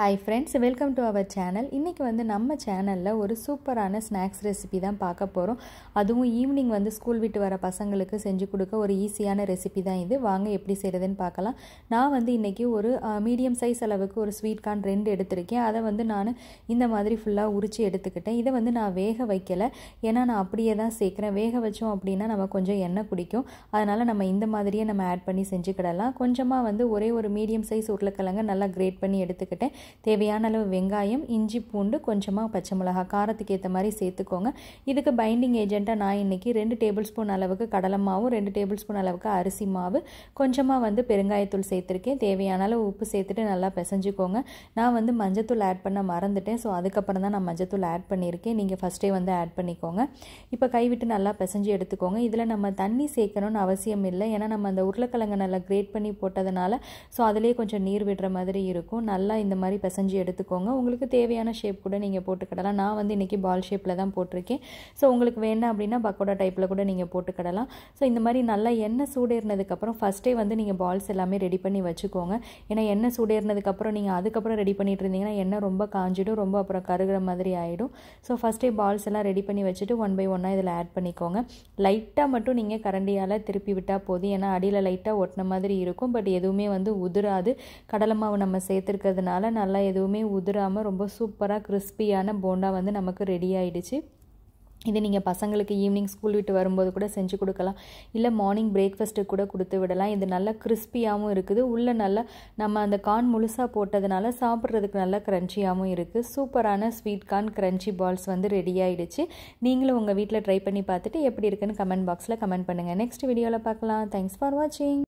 hi friends welcome to our channel இன்றைக்கி வந்து நம்ம சேனலில் ஒரு சூப்பரான ஸ்நாக்ஸ் ரெசிபி தான் பார்க்க போகிறோம் அதுவும் ஈவினிங் வந்து ஸ்கூல் விட்டு வர பசங்களுக்கு செஞ்சு கொடுக்க ஒரு ஈஸியான ரெசிபி தான் இது வாங்க எப்படி செய்கிறதுன்னு பார்க்கலாம் நான் வந்து இன்றைக்கி ஒரு மீடியம் சைஸ் அளவுக்கு ஒரு ஸ்வீட் கார்ன் ரெண்டு எடுத்திருக்கேன் அதை வந்து நான் இந்த மாதிரி ஃபுல்லாக உரித்து எடுத்துக்கிட்டேன் இதை வந்து நான் வேக வைக்கலை ஏன்னா நான் அப்படியே தான் சேர்க்குறேன் வேக வச்சோம் அப்படின்னா நம்ம கொஞ்சம் எண்ணெய் குடிக்கும் அதனால் நம்ம இந்த மாதிரியே நம்ம ஆட் பண்ணி செஞ்சுக்கிடலாம் கொஞ்சமாக வந்து ஒரே ஒரு மீடியம் சைஸ் உருளைக்கிழங்க நல்லா கிரேட் பண்ணி எடுத்துக்கிட்டேன் தேவையான அளவு வெங்காயம் இஞ்சி பூண்டு கொஞ்சமாக பச்சை மிளகா காரத்துக்கு ஏற்ற மாதிரி சேர்த்துக்கோங்க இதுக்கு பைண்டிங் ஏஜெண்ட்டாக நான் இன்றைக்கி ரெண்டு டேபிள் ஸ்பூன் அளவுக்கு கடலை மாவும் ரெண்டு டேபிள் ஸ்பூன் அளவுக்கு அரிசி மாவு கொஞ்சமாக வந்து பெருங்காயத்தூள் சேர்த்துருக்கேன் தேவையான அளவு உப்பு சேர்த்துட்டு நல்லா பிசைஞ்சிக்கோங்க நான் வந்து மஞ்சத்தூள் ஆட் பண்ண மறந்துட்டேன் ஸோ அதுக்கப்புறம் தான் நான் மஞ்சத்தூள் ஆட் பண்ணியிருக்கேன் நீங்கள் ஃபஸ்ட்டே வந்து ஆட் பண்ணிக்கோங்க இப்போ கைவிட்டு நல்லா பிசைஞ்சு எடுத்துக்கோங்க இதில் நம்ம தண்ணி சேர்க்கணும்னு அவசியம் இல்லை ஏன்னா நம்ம அந்த உருளைக்கிழங்கு நல்லா கிரேட் பண்ணி போட்டதுனால ஸோ அதிலே கொஞ்சம் நீர் விடுற மாதிரி இருக்கும் நல்லா இந்த மாதிரி மாதிரி பிசைஞ்சு எடுத்துக்கோங்க உங்களுக்கு தேவையான ஷேப் கூட நீங்கள் போட்டுக்கிடலாம் நான் வந்து இன்றைக்கி பால் ஷேப்பில் தான் போட்டிருக்கேன் ஸோ உங்களுக்கு வேணாம் அப்படின்னா பக்கோடா டைப்பில் கூட நீங்கள் போட்டுக்கிடலாம் ஸோ இந்த மாதிரி நல்லா எண்ணெய் சூடேறினதுக்கப்புறம் ஃபஸ்ட்டே வந்து நீங்கள் பால்ஸ் எல்லாமே ரெடி பண்ணி வச்சுக்கோங்க ஏன்னா எண்ணெய் சூடேறினதுக்கப்புறம் நீங்கள் அதுக்கப்புறம் ரெடி பண்ணிகிட்டு இருந்தீங்கன்னா எண்ணெய் ரொம்ப காஞ்சிடும் ரொம்ப அப்புறம் கருகிற மாதிரி ஆகிடும் ஸோ ஃபஸ்ட்டே பால்ஸ் எல்லாம் ரெடி பண்ணி வச்சுட்டு ஒன் பை ஒன்னாக இதில் ஆட் பண்ணிக்கோங்க லைட்டாக மட்டும் நீங்கள் கரண்டியால் திருப்பி விட்டால் போதும் ஏன்னா அடியில் லைட்டாக ஒட்டின மாதிரி இருக்கும் பட் எதுவுமே வந்து உதிராது கடலை மாவு நம்ம சேர்த்துருக்கிறதுனால நான் நல்லா எதுவுமே உதிராமல் ரொம்ப சூப்பராக கிறிஸ்பியான போண்டா வந்து நமக்கு ரெடி ஆகிடுச்சு இது நீங்கள் பசங்களுக்கு ஈவினிங் ஸ்கூல் விட்டு வரும்போது கூட செஞ்சு கொடுக்கலாம் இல்லை மார்னிங் பிரேக்ஃபாஸ்ட்டு கூட கொடுத்து விடலாம் இது நல்லா கிறிஸ்பியாகவும் இருக்குது உள்ளே நல்லா நம்ம அந்த கார்ன் முழுசாக போட்டதுனால சாப்பிட்றதுக்கு நல்லா க்ரன்ச்சியாகவும் இருக்குது சூப்பரான ஸ்வீட் கார்ன் க்ரன்ச்சி பால்ஸ் வந்து ரெடி ஆகிடுச்சு நீங்களும் உங்கள் வீட்டில் ட்ரை பண்ணி பார்த்துட்டு எப்படி இருக்குன்னு கமெண்ட் பாக்ஸில் கமெண்ட் பண்ணுங்கள் நெக்ஸ்ட் வீடியோவில் பார்க்கலாம் தேங்க்ஸ் ஃபார் வாட்சிங்